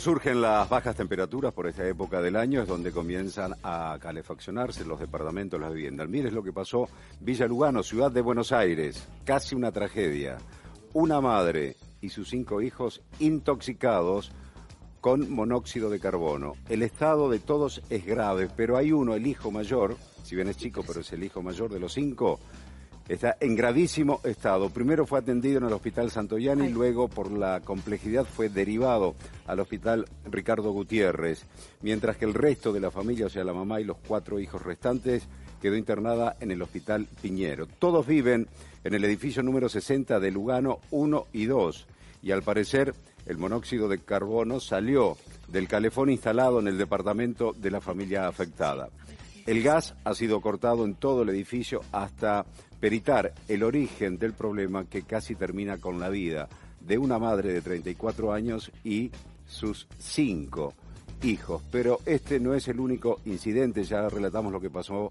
Surgen las bajas temperaturas por esta época del año, es donde comienzan a calefaccionarse los departamentos, las viviendas. Miren lo que pasó Villa Lugano, ciudad de Buenos Aires, casi una tragedia. Una madre y sus cinco hijos intoxicados con monóxido de carbono. El estado de todos es grave, pero hay uno, el hijo mayor, si bien es chico, pero es el hijo mayor de los cinco, está en gravísimo estado. Primero fue atendido en el Hospital Santoyani y luego por la complejidad fue derivado al Hospital Ricardo Gutiérrez, mientras que el resto de la familia, o sea, la mamá y los cuatro hijos restantes, quedó internada en el Hospital Piñero. Todos viven en el edificio número 60 de Lugano 1 y 2 y al parecer el monóxido de carbono salió del calefón instalado en el departamento de la familia afectada. El gas ha sido cortado en todo el edificio hasta peritar el origen del problema que casi termina con la vida de una madre de 34 años y sus cinco hijos. Pero este no es el único incidente, ya relatamos lo que pasó